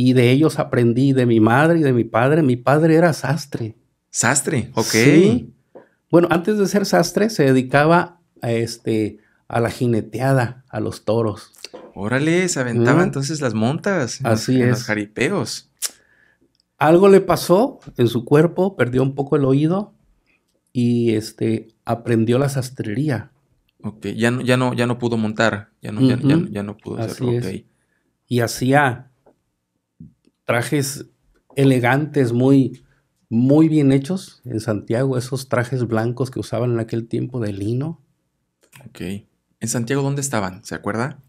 y de ellos aprendí, de mi madre y de mi padre. Mi padre era sastre. Sastre, ok. Bueno, antes de ser sastre se dedicaba a, este, a la jineteada, a los toros. Órale, se aventaba entonces las montas. Así es. los jaripeos. Algo le pasó en su cuerpo, perdió un poco el oído y este, aprendió la sastrería. Ok, ya no, ya no, ya no pudo montar, ya no, ya, no pudo hacerlo. Y hacía trajes elegantes, muy, muy bien hechos en Santiago, esos trajes blancos que usaban en aquel tiempo de lino. Ok. ¿En Santiago dónde estaban? ¿Se acuerda?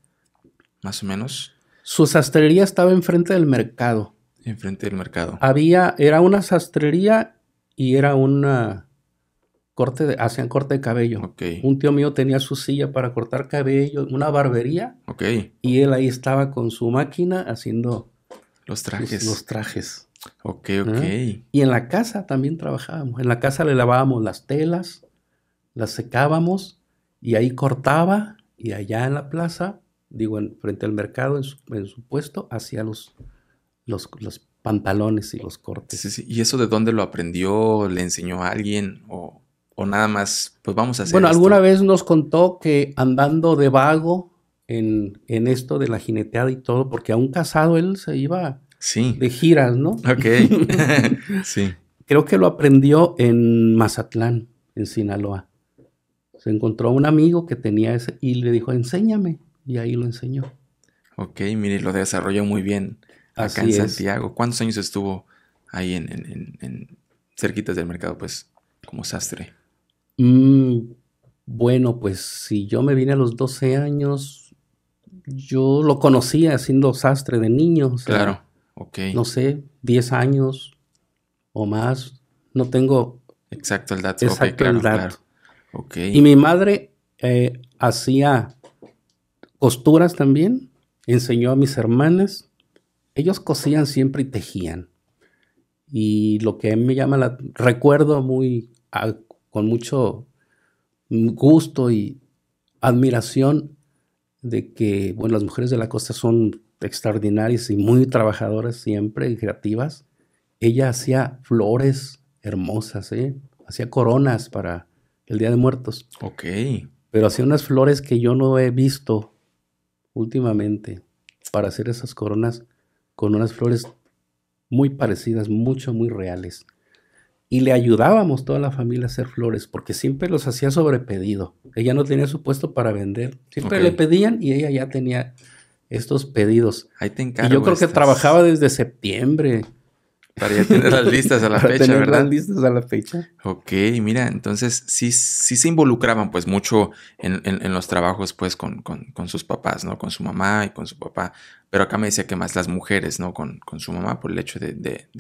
Más o menos. Su sastrería estaba enfrente del mercado. Enfrente del mercado. Había, era una sastrería y era una corte, de, hacían corte de cabello. Ok. Un tío mío tenía su silla para cortar cabello, una barbería. Ok. Y él ahí estaba con su máquina haciendo los trajes. Los, trajes. Ok, ¿Mm? ok. Y en la casa también trabajábamos. En la casa le lavábamos las telas, las secábamos y ahí cortaba y allá en la plaza, digo, frente al mercado, en su, puesto, hacía los, los, pantalones y los cortes. ¿Y eso de dónde lo aprendió? ¿Le enseñó a alguien? ¿O, o nada más, pues vamos a hacer Bueno, alguna vez nos contó que andando de vago en, esto de la jineteada y todo, porque aún casado él se iba de giras, ¿no? Ok, sí. Creo que lo aprendió en Mazatlán, en Sinaloa. Se encontró un amigo que tenía ese y le dijo, enséñame. Y ahí lo enseñó. Ok, mire, lo desarrolló muy bien acá en Santiago. ¿Cuántos años estuvo ahí en, cerquitas del mercado, pues, como sastre? Mm, bueno, pues si yo me vine a los 12 años, yo lo conocía siendo sastre de niño. claro, ok. No sé, 10 años o más. No tengo... Exacto el dato. Exacto el dato. Y mi madre eh, hacía costuras también, enseñó a mis hermanas. Ellos cosían siempre y tejían. Y lo que me llama la... Recuerdo muy... Ah, con mucho gusto y admiración de que, bueno, las mujeres de la costa son extraordinarias y muy trabajadoras siempre y creativas. Ella hacía flores hermosas, ¿eh? hacía coronas para el Día de Muertos. Ok. Pero hacía unas flores que yo no he visto últimamente para hacer esas coronas con unas flores muy parecidas, mucho, muy reales y le ayudábamos toda la familia a hacer flores porque siempre los hacía sobre pedido. Ella no tenía su puesto para vender. Siempre le pedían y ella ya tenía estos pedidos. Y yo creo que trabajaba desde septiembre para ya tener las listas a la fecha, ¿verdad? listas a la fecha. Ok, mira, entonces sí, sí se involucraban pues mucho en, los trabajos pues con, con, sus papás, ¿no? Con su mamá y con su papá. Pero acá me decía que más las mujeres, ¿no? Con, con su mamá por el hecho de,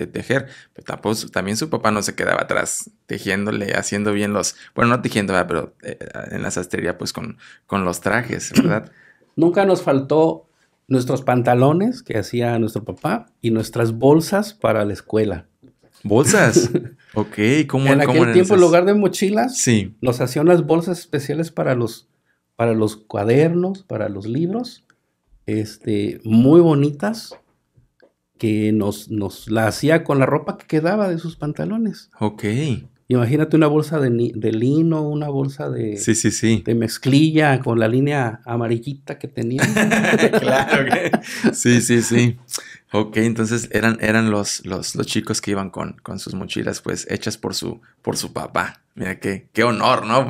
tejer. Pero tampoco, también su papá no se quedaba atrás tejiéndole, haciendo bien los... Bueno, no tejiendo, pero eh, en la sastrería pues con, con los trajes, ¿verdad? Nunca nos faltó nuestros pantalones que hacía nuestro papá y nuestras bolsas para la escuela. ¿Bolsas? ok, ¿cómo En aquel tiempo, en lugar de mochilas, sí. nos hacían las bolsas especiales para los, para los cuadernos, para los libros, este, muy bonitas, que nos, nos la hacía con la ropa que quedaba de sus pantalones. Ok. Imagínate una bolsa de, de lino, una bolsa de, sí, sí, sí. de mezclilla con la línea amarillita que tenía. claro sí, sí, sí. Ok, entonces eran, eran los, los, los chicos que iban con, con, sus mochilas pues hechas por su, por su papá. Mira qué, qué honor, ¿no?